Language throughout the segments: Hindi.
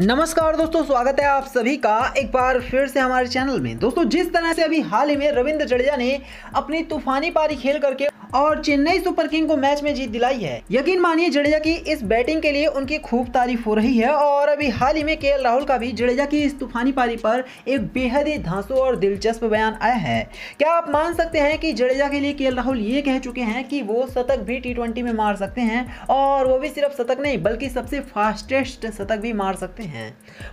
नमस्कार दोस्तों स्वागत है आप सभी का एक बार फिर से हमारे चैनल में दोस्तों जिस तरह से अभी हाल ही में रविंद्र जडेजा ने अपनी तूफानी पारी खेल करके और चेन्नई सुपर किंग को मैच में जीत दिलाई है यकीन मानिए जडेजा की इस बैटिंग के लिए उनकी खूब तारीफ हो रही है और अभी हाल ही में के राहुल का भी जडेजा की इस तूफानी पारी पर एक बेहद ही धांसु और दिलचस्प बयान आया है क्या आप मान सकते हैं कि जडेजा के लिए के राहुल ये कह चुके हैं कि वो शतक भी टी में मार सकते हैं और वो भी सिर्फ शतक नहीं बल्कि सबसे फास्टेस्ट शतक भी मार सकते हैं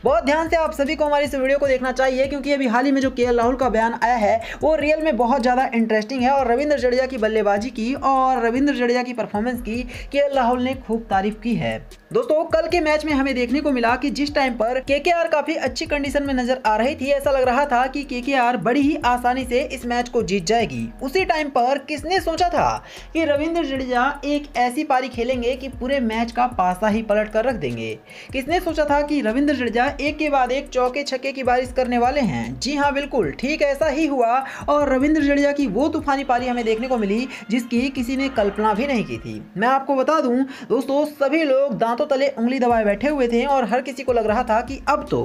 बहुत ध्यान से आप सभी को हमारी इस वीडियो को देखना चाहिए क्योंकि अभी हाल ही में जो के राहुल का बयान आया है वो रियल में बहुत ज़्यादा इंटरेस्टिंग है और रविंद्र जडेजा की बल्लेबाजी बल्लेबाजी की और रविंद्र जडेजा की परफॉर्मेंस की के राहुल ने खूब तारीफ की है दोस्तों कल के मैच में हमें देखने को मिला कि जिस टाइम पर केकेआर काफी अच्छी कंडीशन में नजर आ रही थी ऐसा लग रहा था कि केकेआर बड़ी ही आसानी से इस मैच को जीत जाएगी उसी टाइम पर किसने सोचा था कि रविंद्र जडेजा एक ऐसी पारी खेलेंगे कि पूरे मैच का पासा ही पलट कर रख देंगे किसने सोचा था कि रविंद्र जडेजा एक के बाद एक चौके छक्के की बारिश करने वाले हैं जी हाँ बिल्कुल ठीक ऐसा ही हुआ और रविंद्र जडेजा की वो तूफानी पारी हमें देखने को मिली जिसकी किसी ने कल्पना भी नहीं की थी मैं आपको बता दूं दोस्तों सभी लोग दांतों तले उंगली दबाए बैठे हुए थे और हर किसी को लग रहा था कि अब तो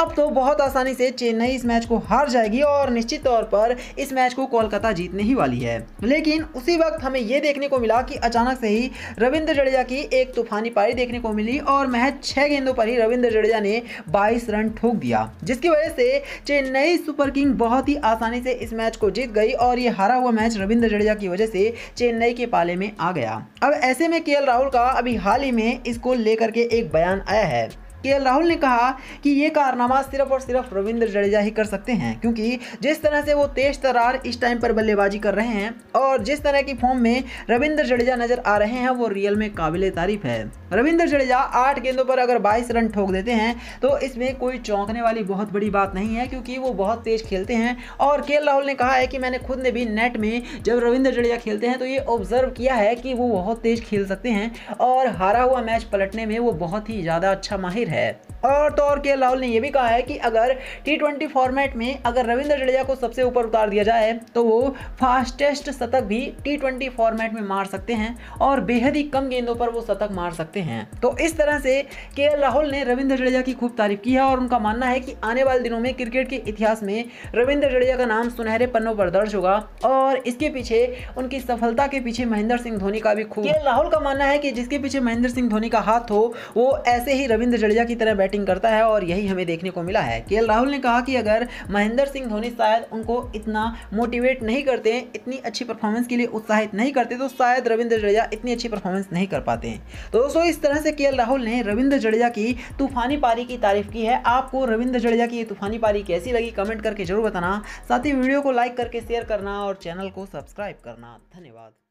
अब तो बहुत आसानी से चेन्नई इस मैच को हार जाएगी और निश्चित तौर पर इस मैच को कोलकाता जीतने ही वाली है लेकिन उसी वक्त हमें यह देखने को मिला कि अचानक से ही रविंद्र जडेजा की एक तूफानी पारी देखने को मिली और महज छह गेंदों पर ही रविंद्र जडेजा ने बाईस रन ठोक दिया जिसकी वजह से चेन्नई सुपर किंग बहुत ही आसानी से इस मैच को जीत गई और ये हारा हुआ मैच रविंद्र जडेजा की वजह से चेन्नई के पाले में आ गया अब ऐसे में के राहुल का अभी हाल ही में इसको लेकर के एक बयान आया है के राहुल ने कहा कि ये कारनामा सिर्फ और सिर्फ रविंद्र जडेजा ही कर सकते हैं क्योंकि जिस तरह से वो तेज तरार इस टाइम पर बल्लेबाजी कर रहे हैं और जिस तरह की फॉर्म में रविंद्र जडेजा नज़र आ रहे हैं वो रियल में काबिल तारीफ है रविंद्र जडेजा आठ गेंदों पर अगर बाईस रन ठोक देते हैं तो इसमें कोई चौंकने वाली बहुत बड़ी बात नहीं है क्योंकि वो बहुत तेज खेलते हैं और के राहुल ने कहा है कि मैंने खुद ने भी नेट में जब रविंद्र जडेजा खेलते हैं तो ये ऑब्जर्व किया है कि वो बहुत तेज खेल सकते हैं और हारा हुआ मैच पलटने में वो बहुत ही ज़्यादा अच्छा माहिर है है और तो और के राहुल ने यह भी कहा है कि अगर टी फॉर्मेट में अगर रविंद्र जडेजा को सबसे ऊपर उतार दिया जाए तो वो फास्टेस्ट शतक भी टी फॉर्मेट में मार सकते हैं और बेहद ही कम गेंदों पर वो शतक मार सकते हैं तो इस तरह से के राहुल ने रविंद्र जडेजा की खूब तारीफ की है और उनका मानना है कि आने वाले दिनों में क्रिकेट के इतिहास में रविंद्र जडेजा का नाम सुनहरे पन्नों पर दर्ज होगा और इसके पीछे उनकी सफलता के पीछे महेंद्र सिंह धोनी का भी खूब के राहुल का मानना है कि जिसके पीछे महेंद्र सिंह धोनी का हाथ हो वो ऐसे ही रविंद्र जडेजा राजा की तरह बैटिंग करता है और यही हमें देखने को मिला है के राहुल ने कहा कि अगर महेंद्र सिंह धोनी शायद उनको इतना मोटिवेट नहीं करते इतनी अच्छी परफॉर्मेंस के लिए उत्साहित नहीं करते तो शायद रविंद्र जडेजा इतनी अच्छी परफॉर्मेंस नहीं कर पाते हैं तो दोस्तों इस तरह से के राहुल ने रविंद्र जडेजा की तूफानी पारी की तारीफ की है आपको रविंद्र जडेजा की तूफानी पारी कैसी लगी कमेंट करके जरूर बताना साथ ही वीडियो को लाइक करके शेयर करना और चैनल को सब्सक्राइब करना धन्यवाद